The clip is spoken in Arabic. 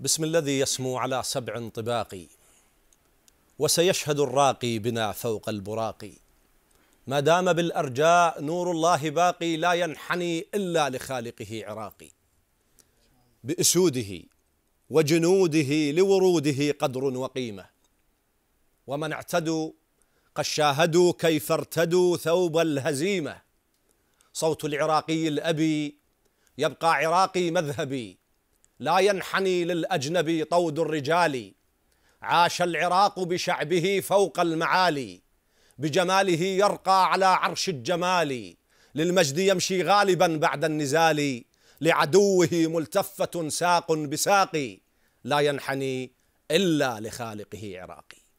بسم الذي يسمو على سبع طباقي وسيشهد الراقي بنا فوق البراقي ما دام بالارجاء نور الله باقي لا ينحني الا لخالقه عراقي باسوده وجنوده لوروده قدر وقيمه ومن اعتدوا قد شاهدوا كيف ارتدوا ثوب الهزيمه صوت العراقي الابي يبقى عراقي مذهبي لا ينحني للأجنبي طود الرجال عاش العراق بشعبه فوق المعالي بجماله يرقى على عرش الجمال للمجد يمشي غالبا بعد النزال لعدوه ملتفة ساق بساق لا ينحني إلا لخالقه عراقي